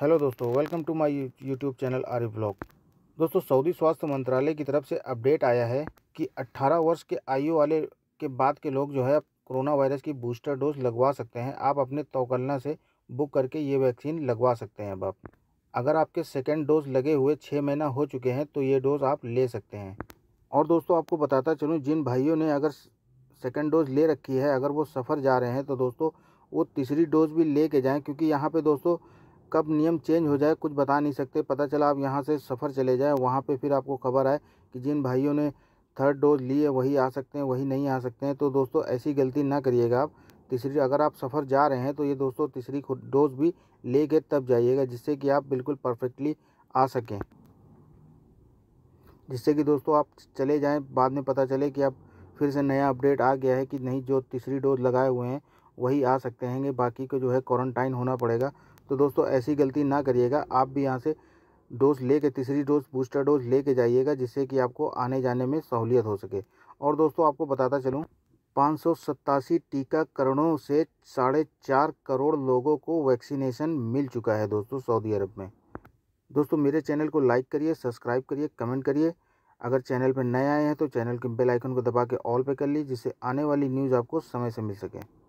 hello दोस्तों welcome to my YouTube channel Arya blog दोस्तों Saudi स्वास्थ्य मंत्रालय की तरफ से अपडेट आया है कि 18 वर्ष के आयु वाले के बाद के लोग जो है अब कोरोना वायरस की बूस्टर डोज लगवा सकते हैं आप अपने तोकलना से बुक करके ये वैक्सीन लगवा सकते हैं अब आप अगर आपके सेकेंड डोज लगे हुए छः महीना हो चुके हैं तो ये डोज़ आप ले सकते हैं और दोस्तों आपको बताता चलूँ जिन भाइयों ने अगर सेकेंड डोज ले रखी है अगर वो सफ़र जा रहे हैं तो दोस्तों वो तीसरी डोज भी ले के जाएँ क्योंकि यहाँ पर दोस्तों कब नियम चेंज हो जाए कुछ बता नहीं सकते पता चला आप यहाँ से सफ़र चले जाएँ वहाँ पर फिर आपको खबर आए कि जिन भाइयों ने थर्ड डोज ली है वही आ सकते हैं वही नहीं आ सकते हैं तो दोस्तों ऐसी गलती ना करिएगा आप तीसरी अगर आप सफ़र जा रहे हैं तो ये दोस्तों तीसरी डोज भी ले गए तब जाइएगा जिससे कि आप बिल्कुल परफेक्टली आ सकें जिससे कि दोस्तों आप चले जाएँ बाद में पता चले कि आप फिर से नया अपडेट आ गया है कि नहीं जो तीसरी डोज लगाए हुए हैं वही आ सकते हैं बाकी को जो है क्वारंटाइन होना पड़ेगा तो दोस्तों ऐसी गलती ना करिएगा आप भी यहाँ से डोज लेके तीसरी डोज बूस्टर डोज लेके जाइएगा जिससे कि आपको आने जाने में सहूलियत हो सके और दोस्तों आपको बताता चलूँ पाँच सौ सत्तासी टीकाकरणों से साढ़े चार करोड़ लोगों को वैक्सीनेशन मिल चुका है दोस्तों सऊदी अरब में दोस्तों मेरे चैनल को लाइक करिए सब्सक्राइब करिए कमेंट करिए अगर चैनल पर नए आए हैं तो चैनल के बेल आइकन को दबा के ऑल पे कर लीजिए जिससे आने वाली न्यूज़ आपको समय से मिल सके